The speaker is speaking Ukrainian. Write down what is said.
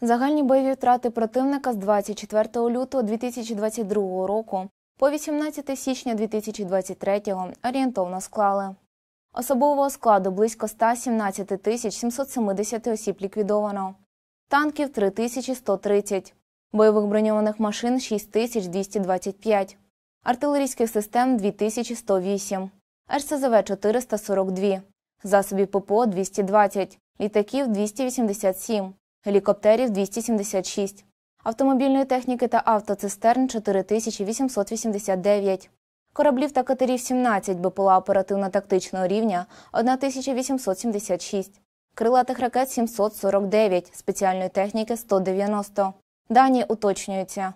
Загальні бойові втрати противника з 24 лютого 2022 року по 18 січня 2023 орієнтовно склали. Особового складу близько 117 тисяч 770 осіб ліквідовано, танків 3130, бойових броньованих машин 6225, артилерійських систем 2108, РСЗВ 442, засобів ППО 220, літаків 287 гелікоптерів 276, автомобільної техніки та автоцистерн 4889, кораблів та катерів 17 БПЛА оперативно-тактичного рівня 1876, крилатих ракет 749, спеціальної техніки 190. Дані уточнюються.